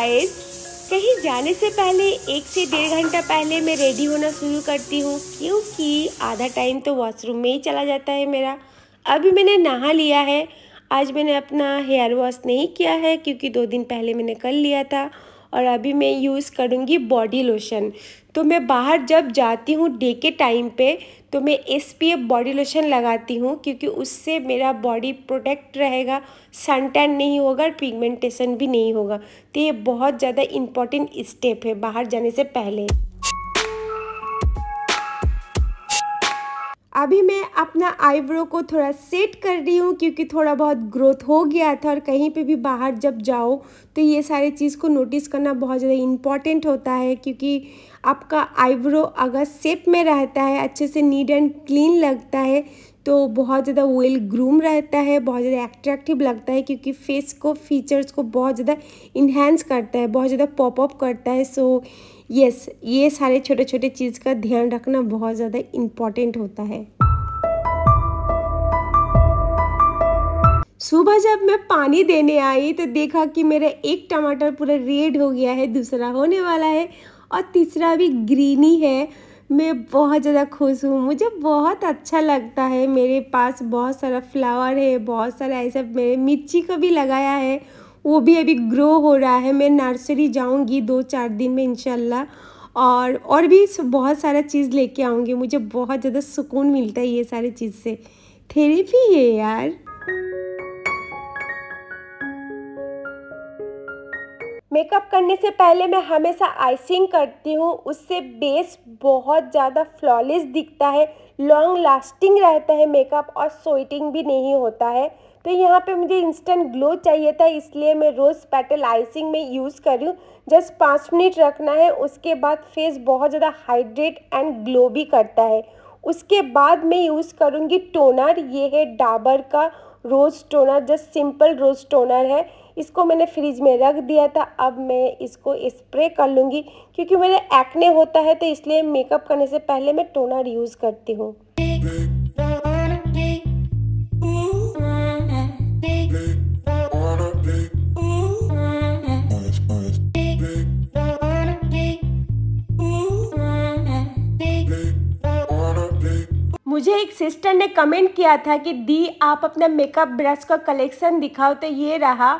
Guys कहीं जाने से पहले एक से डेढ़ घंटा पहले मैं रेडी होना शुरू करती हूँ क्योंकि आधा टाइम तो वॉशरूम में ही चला जाता है मेरा अभी मैंने नहा लिया है आज मैंने अपना हेयर वॉश नहीं किया है क्योंकि दो दिन पहले मैंने कर लिया था और अभी मैं यूज़ करूँगी बॉडी लोशन तो मैं बाहर जब जाती हूँ डे के टाइम पे तो मैं S P F body lotion लगाती हूँ क्योंकि उससे मेरा बॉडी प्रोटेक्ट रहेगा सन टैन नहीं होगा और पिगमेंटेशन भी नहीं होगा तो ये बहुत ज़्यादा इम्पॉर्टेंट स्टेप है बाहर जाने से पहले अभी मैं अपना आईब्रो को थोड़ा सेट कर रही हूँ क्योंकि थोड़ा बहुत ग्रोथ हो गया था और कहीं पे भी बाहर जब जाओ तो ये सारी चीज़ को नोटिस करना बहुत ज़्यादा इम्पॉर्टेंट होता है क्योंकि आपका आईब्रो अगर सेप में रहता है अच्छे से नीट एंड क्लीन लगता है तो बहुत ज़्यादा वेल ग्रूम रहता है बहुत ज़्यादा एट्रैक्टिव लगता है क्योंकि फेस को फीचर्स को बहुत ज़्यादा इन्हेंस करता है बहुत ज़्यादा पॉपअप करता है सो यस ये सारे छोटे छोटे चीज़ का ध्यान रखना बहुत ज़्यादा इम्पॉर्टेंट होता है सुबह जब मैं पानी देने आई तो देखा कि मेरा एक टमाटर पूरा रेड हो गया है दूसरा होने वाला है और तीसरा भी ग्रीनी है मैं बहुत ज़्यादा खुश हूँ मुझे बहुत अच्छा लगता है मेरे पास बहुत सारा फ्लावर है बहुत सारा ऐसा मेरे मिर्ची का भी लगाया है वो भी अभी ग्रो हो रहा है मैं नर्सरी जाऊंगी दो चार दिन में इनशाला और और भी बहुत सारा चीज़ लेके आऊँगी मुझे बहुत ज़्यादा सुकून मिलता है ये सारी चीज़ से थेरेपी है यार मेकअप करने से पहले मैं हमेशा आइसिंग करती हूँ उससे बेस बहुत ज़्यादा फ्लॉलेस दिखता है लॉन्ग लास्टिंग रहता है मेकअप और सोइटिंग भी नहीं होता है तो यहाँ पे मुझे इंस्टेंट ग्लो चाहिए था इसलिए मैं रोज़ पेटल आइसिंग में यूज़ कर रही हूँ जस्ट पाँच मिनट रखना है उसके बाद फेस बहुत ज़्यादा हाइड्रेट एंड ग्लो भी करता है उसके बाद मैं यूज़ करूँगी टोनर ये है डाबर का rose toner just simple rose toner है इसको मैंने फ्रिज में रख दिया था अब मैं इसको स्प्रे कर लूँगी क्योंकि मेरे एक्ने होता है तो इसलिए मेकअप करने से पहले मैं टोनर यूज़ करती हूँ मुझे एक सिस्टर ने कमेंट किया था कि दी आप अपना मेकअप ब्रश का कलेक्शन दिखाओ तो ये रहा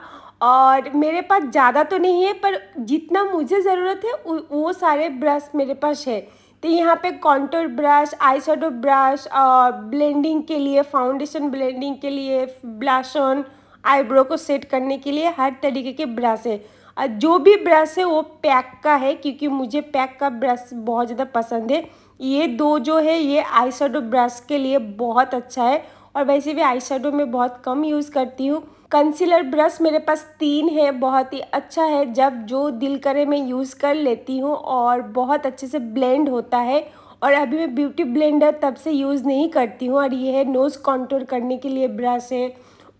और मेरे पास ज़्यादा तो नहीं है पर जितना मुझे ज़रूरत है वो सारे ब्रश मेरे पास है तो यहाँ पे contour brush eye shadow brush और ब्लेंडिंग के लिए फाउंडेशन ब्लेंडिंग के लिए ब्लाशन आईब्रो को सेट करने के लिए हर तरीके के ब्रश है और जो भी ब्रश है वो पैक का है क्योंकि मुझे पैक का ब्रश बहुत ज़्यादा पसंद है ये दो जो है ये आई शेडो ब्रश के लिए बहुत अच्छा है और वैसे भी आई में बहुत कम यूज़ करती हूँ कंसीलर ब्रश मेरे पास तीन है बहुत ही अच्छा है जब जो दिल करे मैं यूज़ कर लेती हूँ और बहुत अच्छे से ब्लेंड होता है और अभी मैं ब्यूटी ब्लेंडर तब से यूज़ नहीं करती हूँ और ये है नोज़ कॉन्टोर करने के लिए ब्रश है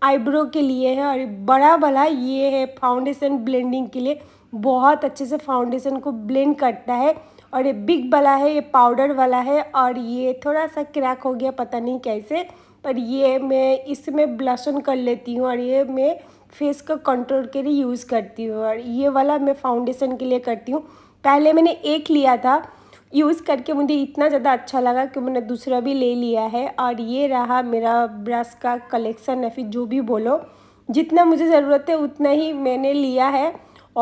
आईब्रो के लिए है और बड़ा भला ये है फाउंडेशन ब्लेंडिंग के लिए बहुत अच्छे से फाउंडेशन को ब्लेंड करता है और ये बिग वाला है ये पाउडर वाला है और ये थोड़ा सा क्रैक हो गया पता नहीं कैसे पर ये मैं इसमें ब्लशन कर लेती हूँ और ये मैं फेस का कंट्रोल के लिए यूज़ करती हूँ और ये वाला मैं फाउंडेशन के लिए करती हूँ पहले मैंने एक लिया था यूज़ करके मुझे इतना ज़्यादा अच्छा लगा कि मैंने दूसरा भी ले लिया है और ये रहा मेरा ब्रश का कलेक्शन या फिर जो भी बोलो जितना मुझे ज़रूरत है उतना ही मैंने लिया है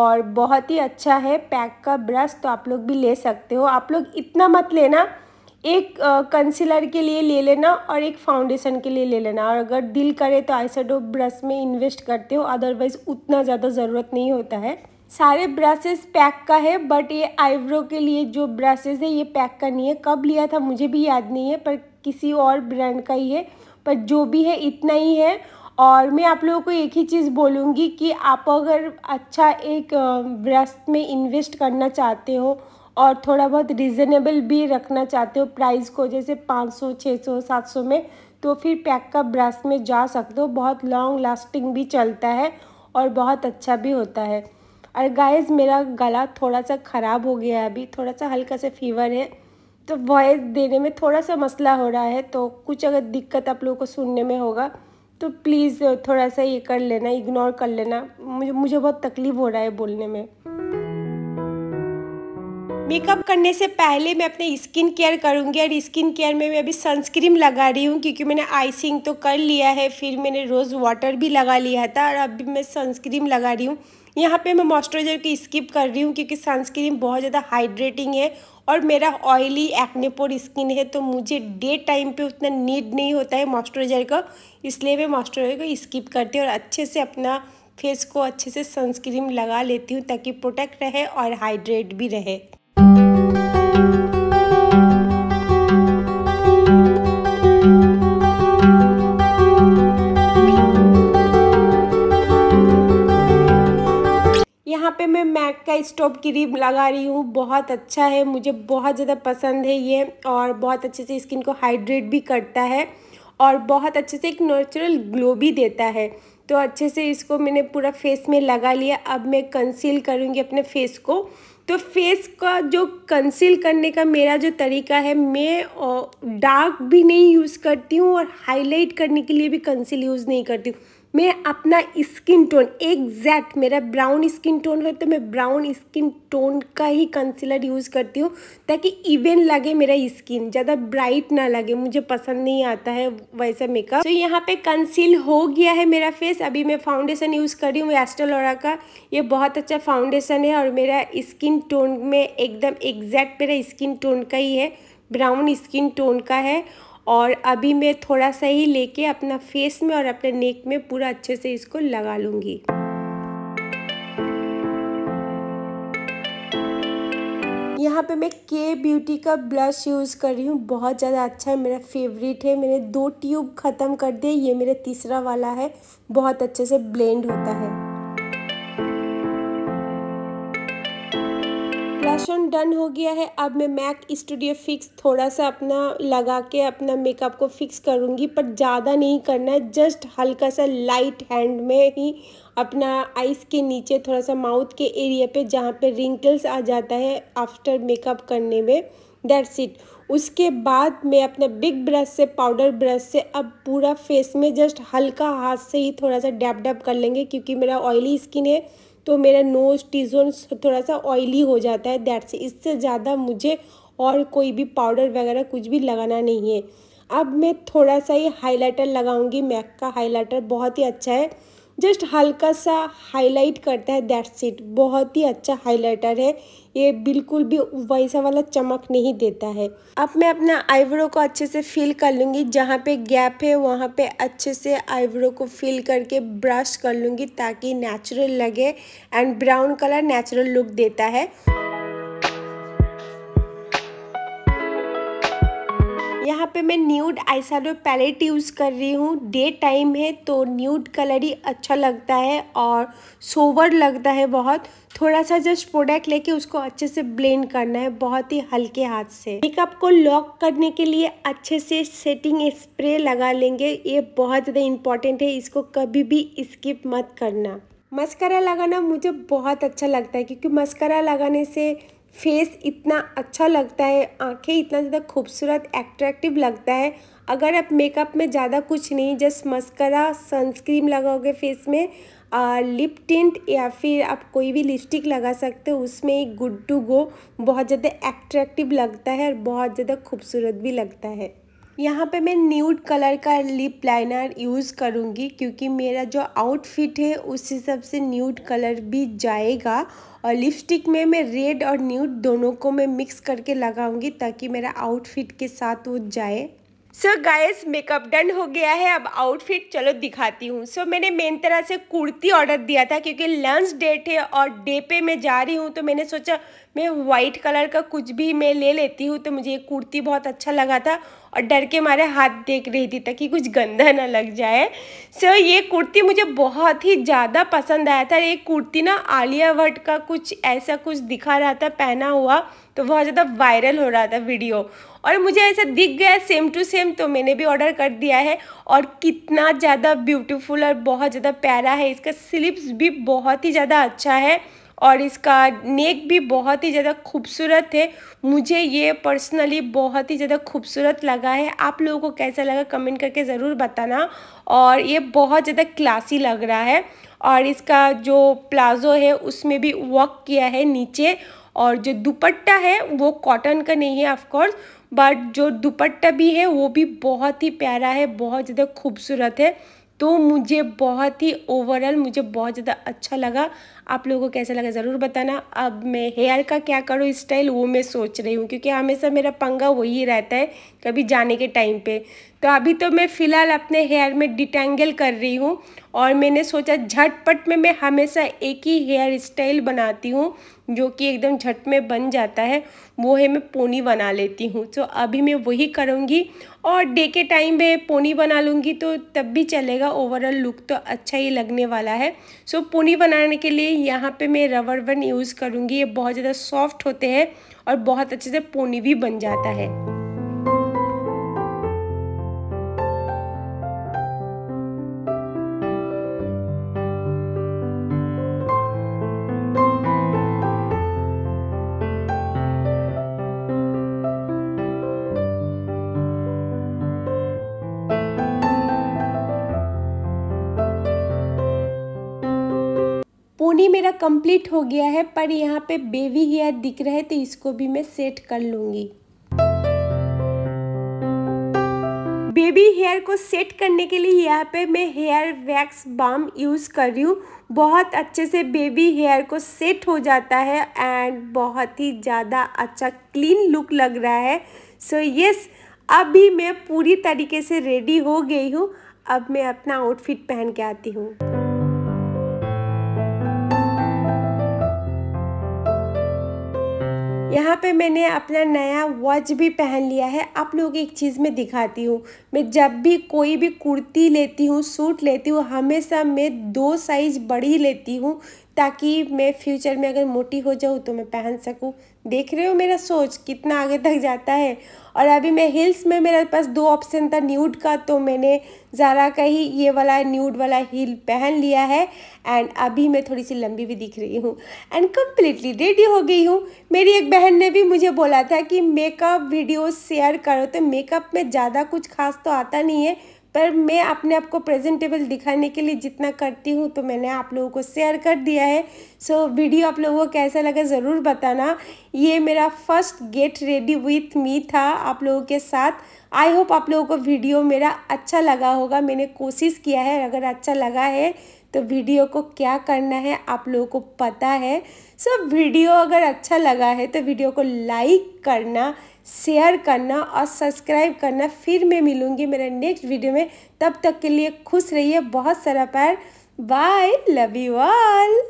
और बहुत ही अच्छा है पैक का ब्रश तो आप लोग भी ले सकते हो आप लोग इतना मत लेना एक कंसीलर के लिए ले लेना और एक फाउंडेशन के लिए ले लेना और अगर दिल करे तो आईसेडो ब्रश में इन्वेस्ट करते हो अदरवाइज़ उतना ज़्यादा ज़रूरत नहीं होता है सारे ब्रशेस पैक का है बट ये आईब्रो के लिए जो ब्रशेस है ये पैक का नहीं है कब लिया था मुझे भी याद नहीं है पर किसी और ब्रांड का ही है पर जो भी है इतना ही है और मैं आप लोगों को एक ही चीज़ बोलूँगी कि आप अगर अच्छा एक ब्रश में इन्वेस्ट करना चाहते हो और थोड़ा बहुत रिजनेबल भी रखना चाहते हो प्राइस को जैसे पाँच सौ छः सौ सात सौ में तो फिर पैक का ब्रश में जा सकते हो बहुत लॉन्ग लास्टिंग भी चलता है और बहुत अच्छा भी होता है और गाइस मेरा गला थोड़ा सा ख़राब हो गया है अभी थोड़ा सा हल्का सा फीवर है तो वॉइस देने में थोड़ा सा मसला हो रहा है तो कुछ अगर दिक्कत आप लोगों को सुनने में होगा तो प्लीज़ थोड़ा सा ये कर लेना इग्नोर कर लेना मुझे मुझे बहुत तकलीफ़ हो रहा है बोलने में मेकअप करने से पहले मैं अपने स्किन केयर करूँगी और स्किन केयर में मैं अभी सनस्क्रीम लगा रही हूँ क्योंकि मैंने आइसिंग तो कर लिया है फिर मैंने रोज़ वाटर भी लगा लिया था और अभी मैं सनस्क्रीम लगा रही हूँ यहाँ पे मैं मॉइस्चराइजर की स्किप कर रही हूँ क्योंकि सनस्क्रीन बहुत ज़्यादा हाइड्रेटिंग है और मेरा ऑयली एक्नेपोर स्किन है तो मुझे डे टाइम पे उतना नीड नहीं होता है मॉइस्चराइजर का इसलिए मैं मॉइस्चराइजर को स्किप करती हूँ और अच्छे से अपना फेस को अच्छे से सनस्क्रीम लगा लेती हूँ ताकि प्रोटेक्ट रहे और हाइड्रेट भी रहे का स्टोव क्रीम लगा रही हूँ बहुत अच्छा है मुझे बहुत ज़्यादा पसंद है ये और बहुत अच्छे से स्किन को हाइड्रेट भी करता है और बहुत अच्छे से एक नेचुरल ग्लो भी देता है तो अच्छे से इसको मैंने पूरा फेस में लगा लिया अब मैं कंसील करूँगी अपने फेस को तो फेस का जो कंसील करने का मेरा जो तरीका है मैं डार्क भी नहीं यूज़ करती हूँ और हाईलाइट करने के लिए भी कंसील यूज़ नहीं करती हूँ मैं अपना स्किन टोन एग्जैक्ट मेरा ब्राउन स्किन टोन है तो मैं ब्राउन स्किन टोन का ही कंसीलर यूज़ करती हूँ ताकि इवन लगे मेरा स्किन ज़्यादा ब्राइट ना लगे मुझे पसंद नहीं आता है वैसा मेकअप तो यहाँ पे कंसील हो गया है मेरा फेस अभी मैं फाउंडेशन यूज़ कर रही हूँ एस्टोलोरा का ये बहुत अच्छा फाउंडेशन है और मेरा स्किन टोन में एकदम एग्जैक्ट मेरा स्किन टोन का ही है ब्राउन स्किन टोन का है और अभी मैं थोड़ा सा ही लेके अपना फेस में और अपने नेक में पूरा अच्छे से इसको लगा लूँगी यहाँ पे मैं के ब्यूटी का ब्लश यूज़ कर रही हूँ बहुत ज़्यादा अच्छा है मेरा फेवरेट है मैंने दो ट्यूब ख़त्म कर दिए ये मेरा तीसरा वाला है बहुत अच्छे से ब्लेंड होता है फैशन डन हो गया है अब मैं मैक स्टूडियो फिक्स थोड़ा सा अपना लगा के अपना मेकअप को फिक्स करूँगी पर ज़्यादा नहीं करना है जस्ट हल्का सा लाइट हैंड में ही अपना आइस के नीचे थोड़ा सा माउथ के एरिया पे जहाँ पे रिंकल्स आ जाता है आफ्टर मेकअप करने में दैट्स इट उसके बाद मैं अपने बिग ब्रश से पाउडर ब्रश से अब पूरा फेस में जस्ट हल्का हाथ से ही थोड़ा सा डैप डैप कर लेंगे क्योंकि मेरा ऑयली स्किन है तो मेरा नोज़ टी जोन थोड़ा सा ऑयली हो जाता है दैट से इससे ज़्यादा मुझे और कोई भी पाउडर वगैरह कुछ भी लगाना नहीं है अब मैं थोड़ा सा ये हाइलाइटर लगाऊंगी मैक का हाइलाइटर बहुत ही अच्छा है जस्ट हल्का सा हाईलाइट करता है दैट्स इट बहुत ही अच्छा हाइलाइटर है ये बिल्कुल भी वैसा वाला चमक नहीं देता है अब मैं अपना आईब्रो को अच्छे से फिल कर लूँगी जहाँ पे गैप है वहाँ पे अच्छे से आईब्रो को फिल करके ब्रश कर लूँगी ताकि नेचुरल लगे and brown colour natural look देता है यहाँ पे मैं न्यूड आईसारो पैलेट यूज़ कर रही हूँ डे टाइम है तो न्यूड कलर ही अच्छा लगता है और सोवर लगता है बहुत थोड़ा सा जस्ट प्रोडक्ट लेके उसको अच्छे से ब्लेंड करना है बहुत ही हल्के हाथ से मेकअप को लॉक करने के लिए अच्छे से सेटिंग स्प्रे लगा लेंगे ये बहुत ज़्यादा इंपॉर्टेंट है इसको कभी भी स्किप मत करना मस्करा लगाना मुझे बहुत अच्छा लगता है क्योंकि मस्करा लगाने से फेस इतना अच्छा लगता है आंखें इतना ज़्यादा खूबसूरत एट्रैक्टिव लगता है अगर आप मेकअप में ज़्यादा कुछ नहीं जस्ट मस्करा सनस्क्रीन लगाओगे फेस में आ, लिप टिंट या फिर आप कोई भी लिपस्टिक लगा सकते हो उसमें एक गुड टू गो बहुत ज़्यादा एट्रैक्टिव लगता है और बहुत ज़्यादा खूबसूरत भी लगता है यहाँ पे मैं न्यूड कलर का लिप लाइनर यूज़ करूँगी क्योंकि मेरा जो आउटफिट है उस हिसाब से न्यूड कलर भी जाएगा और लिपस्टिक में मैं रेड और न्यूड दोनों को मैं मिक्स करके लगाऊंगी ताकि मेरा आउटफिट के साथ वो जाए सो गाइस मेकअप डन हो गया है अब आउटफिट चलो दिखाती हूँ सो so, मैंने मेन तरह से कुर्ती ऑर्डर दिया था क्योंकि लंच डेट है और डे पे मैं जा रही हूँ तो मैंने सोचा मैं वाइट कलर का कुछ भी मैं ले लेती हूँ तो मुझे ये कुर्ती बहुत अच्छा लगा था और डर के मारे हाथ देख रही थी ताकि कुछ गंदा ना लग जाए सो so, ये कुर्ती मुझे बहुत ही ज़्यादा पसंद आया था ये कुर्ती ना आलिया भट्ट का कुछ ऐसा कुछ दिखा रहा था पहना हुआ तो बहुत ज़्यादा वायरल हो रहा था वीडियो और मुझे ऐसा दिख गया सेम टू सेम तो मैंने भी ऑर्डर कर दिया है और कितना ज़्यादा ब्यूटीफुल और बहुत ज़्यादा प्यारा है इसका स्लिप्स भी बहुत ही ज़्यादा अच्छा है और इसका नेक भी बहुत ही ज़्यादा खूबसूरत है मुझे ये पर्सनली बहुत ही ज़्यादा खूबसूरत लगा है आप लोगों को कैसा लगा कमेंट करके ज़रूर बताना और ये बहुत ज़्यादा क्लासी लग रहा है और इसका जो प्लाज़ो है उसमें भी वर्क किया है नीचे और जो दुपट्टा है वो कॉटन का नहीं है ऑफकोर्स बट जो दुपट्टा भी है वो भी बहुत ही प्यारा है बहुत ज़्यादा खूबसूरत है तो मुझे बहुत ही ओवरऑल मुझे बहुत ज़्यादा अच्छा लगा आप लोगों को कैसा लगा ज़रूर बताना अब मैं हेयर का क्या करूँ स्टाइल वो मैं सोच रही हूँ क्योंकि हमेशा मेरा पंगा वही रहता है कभी जाने के टाइम पे तो अभी तो मैं फ़िलहाल अपने हेयर में डिटेंगल कर रही हूँ और मैंने सोचा झटपट में मैं हमेशा एक ही हेयर स्टाइल बनाती हूँ जो कि एकदम झट में बन जाता है वो है मैं पोनी बना लेती हूँ तो अभी मैं वही करूँगी और डे के टाइम पे पोनी बना लूँगी तो तब भी चलेगा ओवरऑल लुक तो अच्छा ही लगने वाला है सो पोनी बनाने के लिए यहाँ पे मैं रबर वन यूज़ करूँगी ये बहुत ज़्यादा सॉफ्ट होते हैं और बहुत अच्छे से पोनी भी बन जाता है कंप्लीट हो गया है पर यहाँ पे बेबी हेयर दिख रहे तो इसको भी मैं सेट कर लूँगी बेबी हेयर को सेट करने के लिए यहाँ पे मैं हेयर वैक्स बाम यूज़ कर रही हूँ बहुत अच्छे से बेबी हेयर को सेट हो जाता है एंड बहुत ही ज़्यादा अच्छा क्लीन लुक लग रहा है सो so, यस अभी मैं पूरी तरीके से रेडी हो गई हूँ अब मैं अपना आउटफिट पहन के आती हूँ हम्म। यहाँ पे मैंने अपना नया वॉच भी पहन लिया है आप लोग एक चीज़ में दिखाती हूँ मैं जब भी कोई भी कुर्ती लेती हूँ सूट लेती हूँ हमेशा मैं दो साइज बड़ी लेती हूँ ताकि मैं फ्यूचर में अगर मोटी हो जाऊँ तो मैं पहन सकूँ देख रहे हो मेरा सोच कितना आगे तक जाता है और अभी मैं हिल्स में मेरे पास दो ऑप्शन था न्यूड का तो मैंने ज़ारा का ही ये वाला न्यूड वाला हील पहन लिया है एंड अभी मैं थोड़ी सी लंबी भी दिख रही हूँ एंड कम्प्लीटली रेडी हो गई हूँ मेरी एक बहन ने भी मुझे बोला था कि मेकअप वीडियो शेयर करो तो मेकअप में ज़्यादा कुछ खास तो आता नहीं है पर मैं अपने आप को प्रेजेंटेबल दिखाने के लिए जितना करती हूँ तो मैंने आप लोगों को शेयर कर दिया है सो so, वीडियो आप लोगों को कैसा लगा ज़रूर बताना ये मेरा first get ready with me था आप लोगों के साथ आई होप आप लोगों को वीडियो मेरा अच्छा लगा होगा मैंने कोशिश किया है अगर अच्छा लगा है तो वीडियो को क्या करना है आप लोगों को पता है सो so, वीडियो अगर अच्छा लगा है तो वीडियो को लाइक करना शेयर करना और सब्सक्राइब करना फिर मैं मिलूँगी मेरे नेक्स्ट वीडियो में तब तक के लिए खुश रहिए बहुत सारा प्यार बाय लव यू ऑल